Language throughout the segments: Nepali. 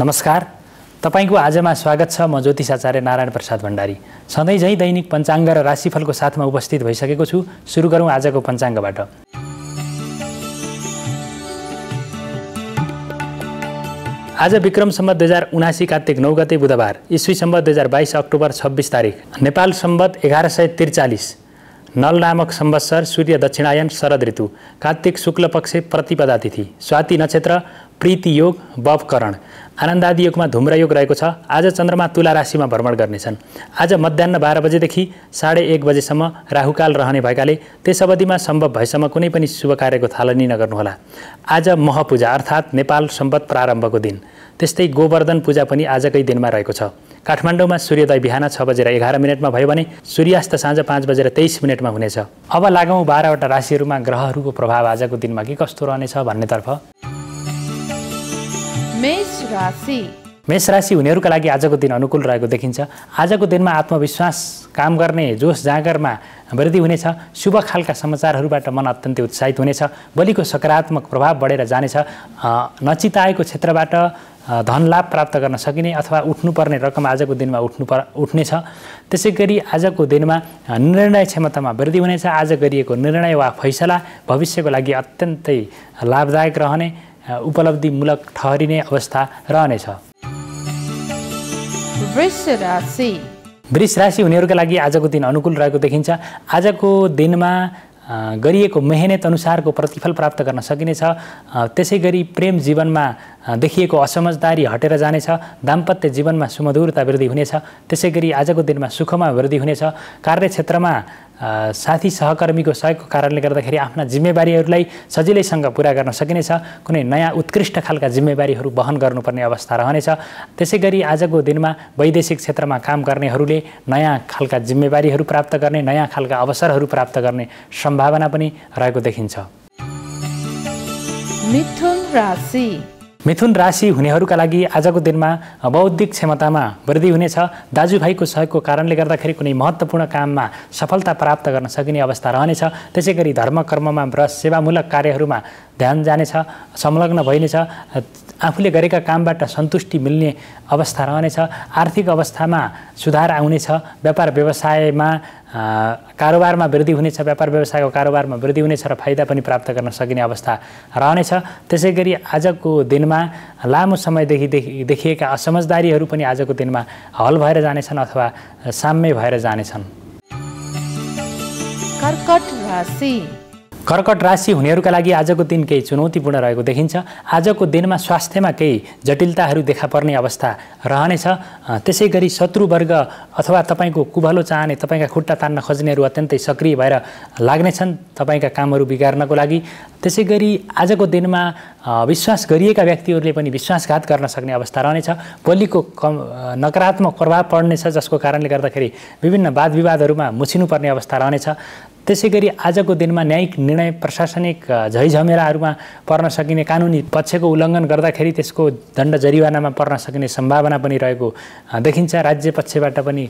नमस्कार तपाईँको आजमा स्वागत छ म ज्योतिष आचार्य नारायण प्रसाद भण्डारी सधैँ झैँ दैनिक पञ्चाङ्ग र राशिफलको साथमा उपस्थित भइसकेको छु सुरु गरौँ आजको पञ्चाङ्गबाट आज विक्रम सम्बत दुई हजार उनासी कार्तिक नौ गते बुधबार इस्वी सम्बत दुई हजार बाइस अक्टोबर छब्बिस तारिक नेपाल सम्बत एघार सय त्रिचालिस नल नामक संवत्सर सूर्य दक्षिणायन शरद ऋतु कार्तिक शुक्ल पक्ष प्रतिपदा तिथि स्वाति नक्षत्र प्रीति योग बवकरण आनन्दादि योगमा धुम्रयोग रहेको छ आज चन्द्रमा तुला राशिमा भ्रमण गर्नेछन् आज मध्याह बाह्र बजेदेखि साढे एक बजेसम्म राहुकाल रहने भएकाले त्यस अवधिमा सम्भव भएसम्म कुनै पनि शुभ कार्यको थालनी नगर्नुहोला आज महपूजा अर्थात् नेपाल सम्बत प्रारम्भको दिन त्यस्तै गोवर्धन पूजा पनि आजकै दिनमा रहेको छ काठमाडौँमा सूर्योदय बिहान छ बजेर एघार मिनटमा भयो भने सूर्यास्त साँझ पाँच बजेर तेइस मिनटमा हुनेछ अब लागौँ बाह्रवटा राशिहरूमा ग्रहहरूको प्रभाव आजको दिनमा के कस्तो रहनेछ भन्नेतर्फ मेष राशि मेष राशि हुनेहरूका लागि आजको दिन अनुकूल रहेको देखिन्छ आजको दिनमा आत्मविश्वास काम गर्ने जोस जाँगरमा वृद्धि हुनेछ शुभ खालका समाचारहरूबाट मन अत्यन्तै उत्साहित हुनेछ बलिको सकारात्मक प्रभाव बढेर जानेछ नचिताएको क्षेत्रबाट धन लाभ प्राप्त गर्न सकिने अथवा उठ्नुपर्ने रकम आजको दिनमा उठ्नु पर उठ्नेछ त्यसै गरी आजको दिनमा निर्णय क्षमतामा वृद्धि हुनेछ आज गरिएको निर्णय वा फैसला भविष्यको लागि अत्यन्तै लाभदायक रहने उपलब्धिमूलक ठहरिने अवस्था रहनेछ वृष राशि हुनेहरूका लागि आजको दिन अनुकूल रहेको देखिन्छ आजको दिनमा गरिएको मेहनत अनुसारको प्रतिफल प्राप्त गर्न सकिनेछ त्यसै गरी प्रेम जीवनमा देखिएको असमझदारी हटेर जानेछ दाम्पत्य जीवनमा सुमधुरता वृद्धि हुनेछ त्यसै गरी आजको दिनमा सुखमा वृद्धि हुनेछ कार्यक्षेत्रमा साथी सहकर्मीको सहयोगको कारणले गर्दाखेरि आफ्ना जिम्मेवारीहरूलाई सजिलैसँग पुरा गर्न सकिनेछ कुनै नयाँ उत्कृष्ट खालका जिम्मेवारीहरू वहन गर्नुपर्ने अवस्था रहनेछ त्यसै गरी आजको दिनमा वैदेशिक क्षेत्रमा काम गर्नेहरूले नयाँ खालका जिम्मेवारीहरू प्राप्त गर्ने नयाँ खालका अवसरहरू प्राप्त गर्ने सम्भावना पनि रहेको देखिन्छ मिथुन राशि मिथुन राशि हुनेहरूका लागि आजको दिनमा बौद्धिक क्षमतामा वृद्धि हुनेछ दाजुभाइको सहयोगको कारणले गर्दाखेरि कुनै महत्त्वपूर्ण काममा सफलता प्राप्त गर्न सकिने अवस्था रहनेछ त्यसै गरी धर्म कर्ममा र सेवामूलक कार्यहरूमा ध्यान जानेछ संलग्न भइनेछ आफूले गरेका कामबाट सन्तुष्टि मिल्ने अवस्था रहनेछ आर्थिक अवस्थामा सुधार आउनेछ व्यापार व्यवसायमा कारोबारमा वृद्धि हुनेछ व्यापार व्यवसायको कारोबारमा वृद्धि हुनेछ र फाइदा पनि प्राप्त गर्न सकिने अवस्था रहनेछ त्यसै गरी आजको दिनमा लामो समयदेखि देखिएका असमझदारीहरू पनि आजको दिनमा हल भएर जानेछन् अथवा साम्य भएर जानेछन् कर्कट राशि कर्कट राशि हुनेहरूका लागि आजको दिन केही चुनौतीपूर्ण रहेको देखिन्छ आजको दिनमा स्वास्थ्यमा केही जटिलताहरू देखा पर्ने अवस्था रहनेछ त्यसै गरी शत्रुवर्ग अथवा तपाईँको कुभलो चाहने तपाईँका खुट्टा तान्न खोज्नेहरू अत्यन्तै सक्रिय भएर लाग्नेछन् तपाईँका कामहरू बिगार्नको लागि त्यसै गरी आजको दिनमा विश्वास गरिएका व्यक्तिहरूले पनि विश्वासघात गर्न सक्ने अवस्था रहनेछ बोलीको कम नकारात्मक प्रभाव पर्नेछ जसको कारणले गर्दाखेरि विभिन्न वाद विवादहरूमा मुछिनुपर्ने अवस्था रहनेछ त्यसै गरी आजको दिनमा न्यायिक निर्णय प्रशासनिक झैझमेराहरूमा पर्न सकिने कानुनी पक्षको उल्लङ्घन गर्दाखेरि त्यसको दण्ड जरिवानामा पर्न सकिने सम्भावना पनि रहेको देखिन्छ राज्य पक्षबाट पनि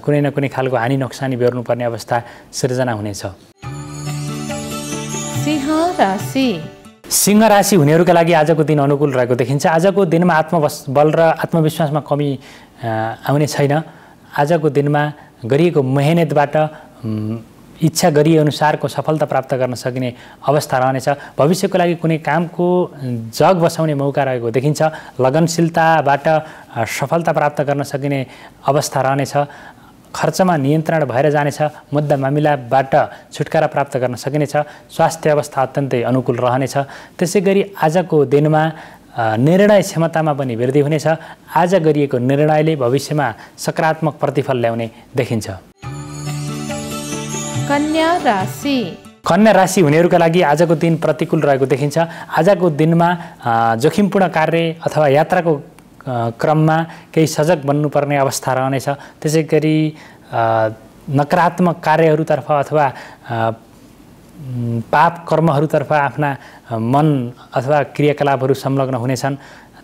कुनै न कुनै खालको हानि नोक्सानी बेहोर्नुपर्ने अवस्था सिर्जना हुनेछ सिंह राशि हुनेहरूका लागि आजको दिन अनुकूल रहेको देखिन्छ आजको दिनमा आत्मवस् बल र आत्मविश्वासमा कमी आउने छैन आजको दिनमा गरिएको मेहनतबाट इच्छा गरिएअनुसारको सफलता प्राप्त गर्न सकिने अवस्था रहनेछ भविष्यको लागि कुनै कामको जग बसाउने मौका रहेको देखिन्छ लगनशीलताबाट सफलता प्राप्त गर्न सकिने अवस्था रहनेछ खर्चमा नियन्त्रण भएर जानेछ मुद्दा मामिलाबाट छुटकारा प्राप्त गर्न सकिनेछ स्वास्थ्य अवस्था अत्यन्तै अनुकूल रहनेछ त्यसै गरी आजको दिनमा निर्णय क्षमतामा पनि वृद्धि हुनेछ आज गरिएको निर्णयले भविष्यमा सकारात्मक प्रतिफल ल्याउने देखिन्छ कन्या राशि कन्या राशि हुनेहरूका लागि आजको दिन प्रतिकूल रहेको देखिन्छ आजको दिनमा जोखिमपूर्ण कार्य अथवा यात्राको क्रममा केही सजग बन्नुपर्ने अवस्था रहनेछ त्यसै गरी नकारात्मक कार्यहरूतर्फ अथवा पाप कर्महरूतर्फ आफ्ना मन अथवा क्रियाकलापहरू संलग्न हुनेछन्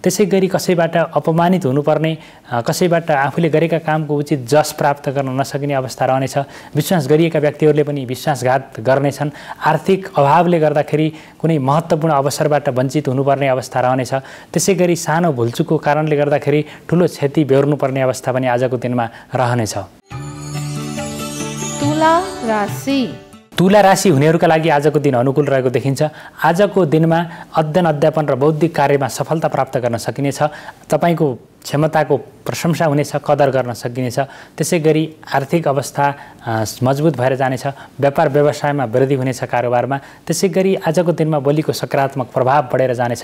त्यसै गरी कसैबाट अपमानित हुनुपर्ने कसैबाट आफूले गरेका कामको उचित जस प्राप्त गर्न नसकिने अवस्था रहनेछ विश्वास गरिएका व्यक्तिहरूले पनि विश्वासघात गर्नेछन् आर्थिक अभावले गर्दाखेरि कुनै महत्त्वपूर्ण अवसरबाट वञ्चित हुनुपर्ने अवस्था रहनेछ त्यसै गरी सानो भुल्चुकको कारणले गर्दाखेरि ठुलो क्षति बेहोर्नुपर्ने अवस्था पनि आजको दिनमा रहनेछ तुला राशि तुला राशि हुनेहरूका लागि आजको दिन अनुकूल रहेको देखिन्छ आजको दिनमा अध्ययन अध्यापन र बौद्धिक कार्यमा सफलता प्राप्त गर्न सकिनेछ तपाईँको क्षमताको प्रशंसा हुनेछ कदर गर्न सकिनेछ त्यसै गरी आर्थिक अवस्था मजबुत भएर जानेछ व्यापार व्यवसायमा वृद्धि हुनेछ कारोबारमा त्यसै गरी आजको दिनमा बोलीको सकारात्मक प्रभाव बढेर जानेछ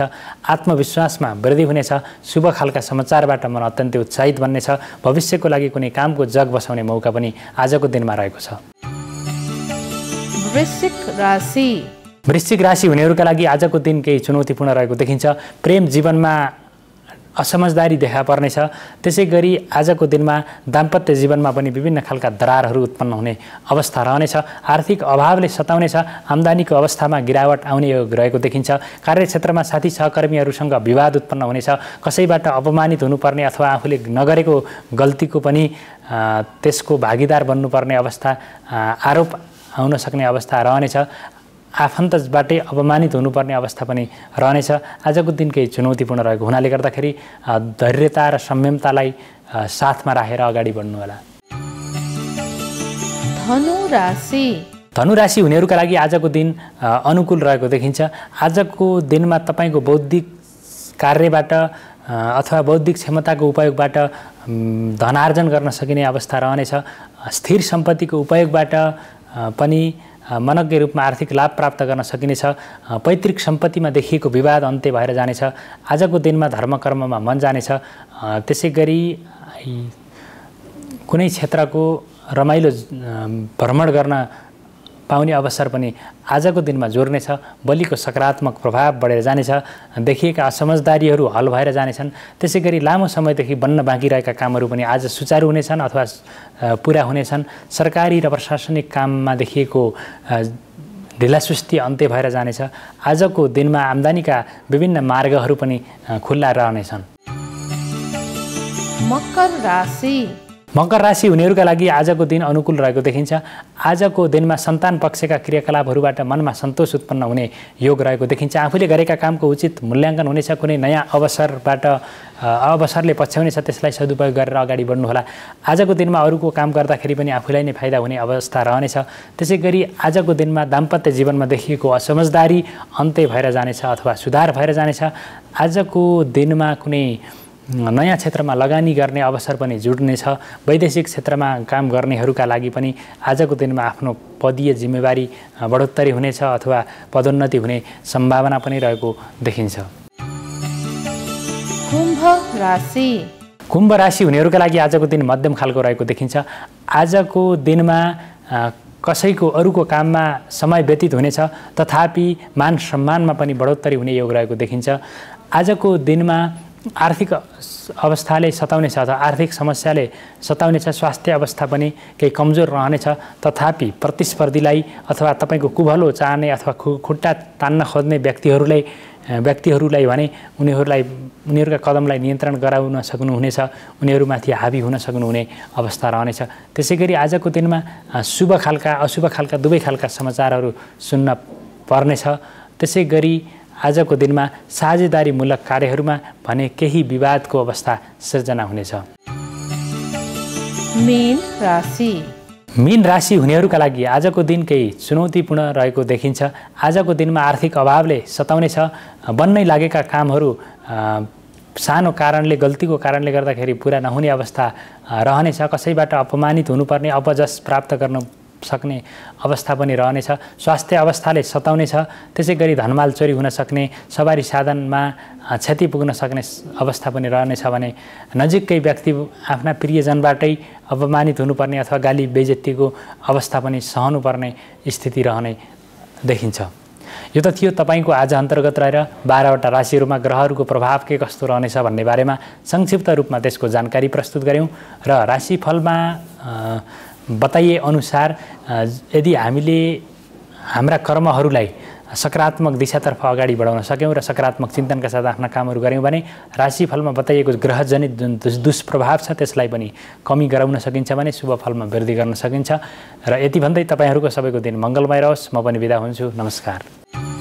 आत्मविश्वासमा वृद्धि हुनेछ शुभ खालका समाचारबाट मन अत्यन्तै उत्साहित बन्नेछ भविष्यको लागि कुनै कामको जग बसाउने मौका पनि आजको दिनमा रहेको छ वृश्चिक राशि वृश्चिक राशि हुनेहरूका लागि आजको दिन केही चुनौतीपूर्ण रहेको देखिन्छ प्रेम जीवनमा असमझदारी देखा पर्नेछ त्यसै गरी आजको दिनमा दाम्पत्य जीवनमा पनि विभिन्न खालका दरारहरू उत्पन्न हुने अवस्था रहनेछ आर्थिक अभावले सताउनेछ आम्दानीको अवस्थामा गिरावट आउने योग रहेको देखिन्छ कार्यक्षेत्रमा साथी सहकर्मीहरूसँग विवाद उत्पन्न हुनेछ कसैबाट अपमानित हुनुपर्ने अथवा आफूले नगरेको गल्तीको पनि त्यसको भागीदार बन्नुपर्ने अवस्था आरोप आउन सक्ने अवस्था रहनेछ आफन्तबाटै अपमानित हुनुपर्ने अवस्था पनि रहनेछ आजको दिन केही चुनौतीपूर्ण रहेको हुनाले गर्दाखेरि धैर्यता र संयमतालाई साथमा राखेर अगाडि बढ्नुहोला धनु राशि धनु राशि हुनेहरूका लागि आजको दिन अनुकूल रहेको देखिन्छ आजको दिनमा तपाईँको बौद्धिक कार्यबाट अथवा बौद्धिक क्षमताको उपयोगबाट धनार्जन गर्न सकिने अवस्था रहनेछ स्थिर सम्पत्तिको उपयोगबाट पनि मनज्ञ रूपमा आर्थिक लाभ प्राप्त गर्न सकिनेछ पैतृक सम्पत्तिमा देखिएको विवाद अन्त्य भएर जानेछ आजको दिनमा धर्मकर्ममा मन जानेछ त्यसै गरी कुनै क्षेत्रको रमाइलो भ्रमण गर्न पाउने अवसर पनि आजको दिनमा जोड्नेछ बलिको सकारात्मक प्रभाव बढेर जानेछ देखिएका असमझदारीहरू हल भएर जानेछन् त्यसै गरी लामो समयदेखि बन्न बाँकी रहेका कामहरू पनि आज सुचारू हुनेछन् अथवा पुरा हुनेछन् सरकारी र प्रशासनिक काममा देखिएको ढिलासुस्ती अन्त्य भएर जानेछ आजको दिनमा आम्दानीका विभिन्न मार्गहरू पनि खुल्ला रहनेछन् मकर राशि मकर राशि हुनेहरूका लागि आजको दिन अनुकूल रहेको देखिन्छ आजको दिनमा सन्तान पक्षका क्रियाकलापहरूबाट मनमा सन्तोष उत्पन्न हुने योग रहेको देखिन्छ आफूले गरेका कामको उचित मूल्याङ्कन हुनेछ कुनै नयाँ अवसरबाट अवसरले पछ्याउनेछ त्यसलाई सदुपयोग गरेर अगाडि बढ्नुहोला आजको दिनमा अरूको काम गर्दाखेरि पनि आफूलाई नै फाइदा हुने अवस्था रहनेछ त्यसै गरी आजको दिनमा दाम्पत्य जीवनमा देखिएको असमझदारी अन्त्य भएर जानेछ अथवा सुधार भएर जानेछ आजको दिनमा कुनै नयाँ क्षेत्रमा लगानी गर्ने अवसर पनि जुट्नेछ वैदेशिक क्षेत्रमा काम गर्नेहरूका लागि पनि आजको दिनमा आफ्नो पदीय जिम्मेवारी बढोत्तरी हुनेछ अथवा पदोन्नति हुने सम्भावना पनि रहेको देखिन्छ कुम्भ राशि कुम्भ राशि हुनेहरूका लागि आजको दिन मध्यम खालको रहेको देखिन्छ आजको दिनमा कसैको अरूको काममा समय व्यतीत हुनेछ तथापि मान सम्मानमा पनि बढोत्तरी हुने योग रहेको देखिन्छ आजको दिनमा आर्थिक अवस्थाले सताउने छ अथवा आर्थिक समस्याले सताउने छ स्वास्थ्य अवस्था पनि केही कमजोर रहनेछ तथापि प्रतिस्पर्धीलाई अथवा तपाईँको कुभलो चाहने अथवा खु खुट्टा तान्न खोज्ने व्यक्तिहरूलाई व्यक्तिहरूलाई भने उनीहरूलाई उनीहरूका कदमलाई नियन्त्रण गराउन सक्नुहुनेछ उनीहरूमाथि हावी हुन सक्नुहुने अवस्था रहनेछ त्यसै गरी आजको दिनमा शुभ खालका अशुभ खालका दुवै खालका समाचारहरू सुन्न पर्नेछ त्यसै गरी आजको दिनमा साझेदारीमूलक कार्यहरूमा भने केही विवादको अवस्था सिर्जना हुनेछ मीन राशि मीन राशि हुनेहरूका लागि आजको दिन केही चुनौतीपूर्ण रहेको देखिन्छ आजको दिनमा आर्थिक अभावले सताउनेछ बन्नै लागेका कामहरू सानो कारणले गल्तीको कारणले गर्दाखेरि पुरा नहुने अवस्था रहनेछ कसैबाट अपमानित हुनुपर्ने अपजस प्राप्त गर्नु सक्ने अवस्था पनि रहनेछ स्वास्थ्य अवस्थाले सताउनेछ त्यसै गरी धनमाल चोरी हुन सक्ने सवारी साधनमा क्षति पुग्न सक्ने अवस्था पनि रहनेछ भने नजिककै व्यक्ति आफ्ना प्रियजनबाटै अपमानित हुनुपर्ने अथवा गाली बेजेतीको अवस्था पनि सहनुपर्ने स्थिति रहने देखिन्छ यो त थियो तपाईँको आज अन्तर्गत रहेर बाह्रवटा राशिहरूमा ग्रहहरूको प्रभाव के कस्तो रहनेछ भन्ने बारेमा संक्षिप्त रूपमा त्यसको जानकारी प्रस्तुत गऱ्यौँ र राशिफलमा बताइए अनुसार यदि हामीले हाम्रा कर्महरूलाई सकारात्मक दिशातर्फ अगाडि बढाउन सक्यौँ र सकारात्मक चिन्तनका साथ आफ्ना कामहरू गऱ्यौँ भने राशिफलमा बताइएको ग्रहजनित जुन दुष्प्रभाव छ त्यसलाई पनि कमी गराउन सकिन्छ भने शुभ फलमा वृद्धि गर्न सकिन्छ र यति भन्दै तपाईँहरूको सबैको दिन मङ्गलमय रहोस् म पनि बिदा हुन्छु नमस्कार